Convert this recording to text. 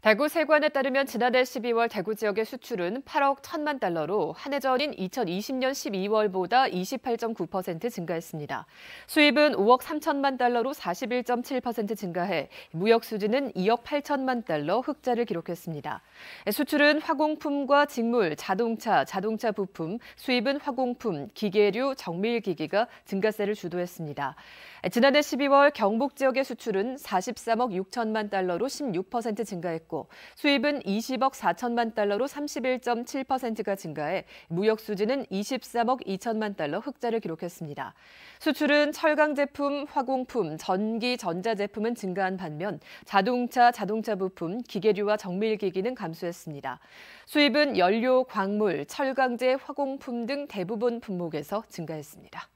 대구 세관에 따르면 지난해 12월 대구 지역의 수출은 8억 1천만 달러로 한해 전인 2020년 12월보다 28.9% 증가했습니다. 수입은 5억 3천만 달러로 41.7% 증가해 무역 수지는 2억 8천만 달러 흑자를 기록했습니다. 수출은 화공품과 직물, 자동차, 자동차 부품, 수입은 화공품, 기계류, 정밀기기가 증가세를 주도했습니다. 지난해 12월 경북 지역의 수출은 43억 6천만 달러로 16% 증가했고 올렸고 수입은 20억 4천만 달러로 31.7%가 증가해 무역 수지는 23억 2천만 달러 흑자를 기록했습니다. 수출은 철강 제품, 화공품, 전기, 전자 제품은 증가한 반면 자동차, 자동차 부품, 기계류와 정밀기기는 감소했습니다. 수입은 연료, 광물, 철강제, 화공품 등 대부분 품목에서 증가했습니다.